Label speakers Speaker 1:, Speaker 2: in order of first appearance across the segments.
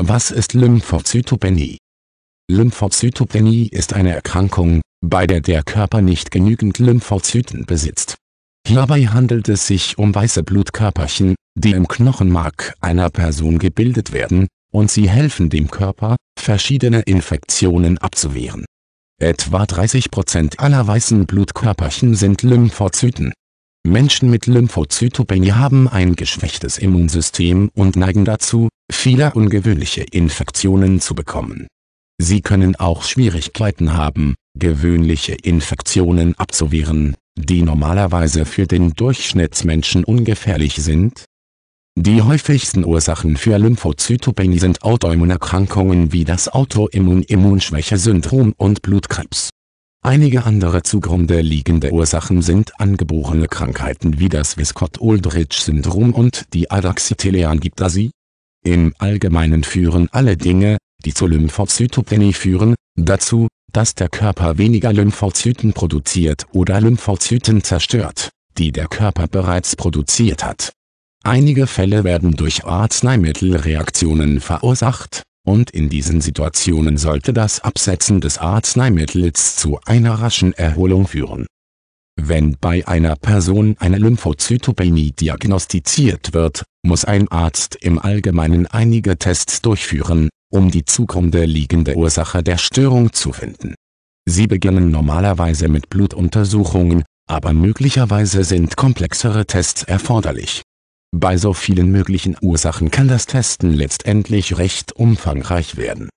Speaker 1: Was ist Lymphozytopenie? Lymphozytopenie ist eine Erkrankung, bei der der Körper nicht genügend Lymphozyten besitzt. Hierbei handelt es sich um weiße Blutkörperchen, die im Knochenmark einer Person gebildet werden, und sie helfen dem Körper, verschiedene Infektionen abzuwehren. Etwa 30% aller weißen Blutkörperchen sind Lymphozyten Menschen mit Lymphozytopenie haben ein geschwächtes Immunsystem und neigen dazu, viele ungewöhnliche Infektionen zu bekommen. Sie können auch Schwierigkeiten haben, gewöhnliche Infektionen abzuwehren, die normalerweise für den Durchschnittsmenschen ungefährlich sind. Die häufigsten Ursachen für Lymphozytopenie sind Autoimmunerkrankungen wie das Autoimmun-Immunschwäche-Syndrom und Blutkrebs Einige andere zugrunde liegende Ursachen sind angeborene Krankheiten wie das viscott oldrich syndrom und die adaxytelian Im Allgemeinen führen alle Dinge, die zu Lymphozytopenie führen, dazu, dass der Körper weniger Lymphozyten produziert oder Lymphozyten zerstört, die der Körper bereits produziert hat. Einige Fälle werden durch Arzneimittelreaktionen verursacht und in diesen Situationen sollte das Absetzen des Arzneimittels zu einer raschen Erholung führen. Wenn bei einer Person eine Lymphozytopenie diagnostiziert wird, muss ein Arzt im Allgemeinen einige Tests durchführen, um die zugrunde liegende Ursache der Störung zu finden. Sie beginnen normalerweise mit Blutuntersuchungen, aber möglicherweise sind komplexere Tests erforderlich bei so vielen möglichen Ursachen kann das Testen letztendlich recht umfangreich werden.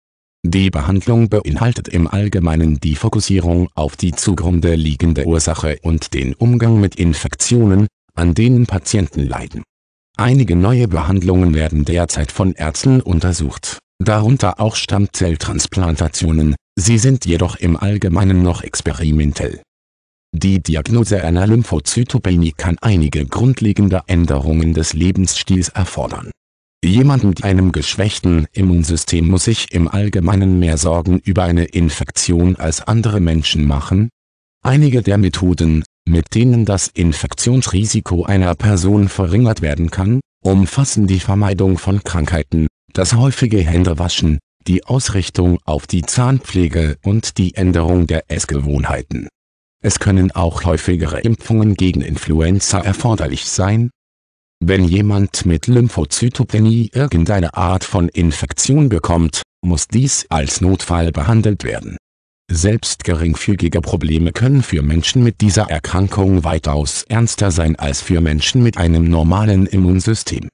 Speaker 1: Die Behandlung beinhaltet im Allgemeinen die Fokussierung auf die zugrunde liegende Ursache und den Umgang mit Infektionen, an denen Patienten leiden. Einige neue Behandlungen werden derzeit von Ärzten untersucht, darunter auch Stammzelltransplantationen, sie sind jedoch im Allgemeinen noch experimentell die Diagnose einer Lymphozytopenie kann einige grundlegende Änderungen des Lebensstils erfordern. Jemand mit einem geschwächten Immunsystem muss sich im Allgemeinen mehr Sorgen über eine Infektion als andere Menschen machen. Einige der Methoden, mit denen das Infektionsrisiko einer Person verringert werden kann, umfassen die Vermeidung von Krankheiten, das häufige Händewaschen, die Ausrichtung auf die Zahnpflege und die Änderung der Essgewohnheiten es können auch häufigere Impfungen gegen Influenza erforderlich sein. Wenn jemand mit Lymphozytopenie irgendeine Art von Infektion bekommt, muss dies als Notfall behandelt werden. Selbst geringfügige Probleme können für Menschen mit dieser Erkrankung weitaus ernster sein als für Menschen mit einem normalen Immunsystem.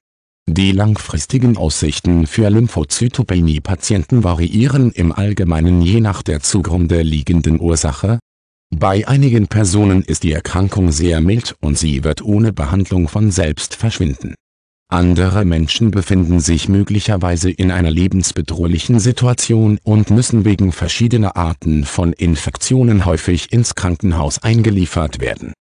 Speaker 1: Die langfristigen Aussichten für Lymphozytopenie-Patienten variieren im Allgemeinen je nach der zugrunde liegenden Ursache, bei einigen Personen ist die Erkrankung sehr mild und sie wird ohne Behandlung von selbst verschwinden. Andere Menschen befinden sich möglicherweise in einer lebensbedrohlichen Situation und müssen wegen verschiedener Arten von Infektionen häufig ins Krankenhaus eingeliefert werden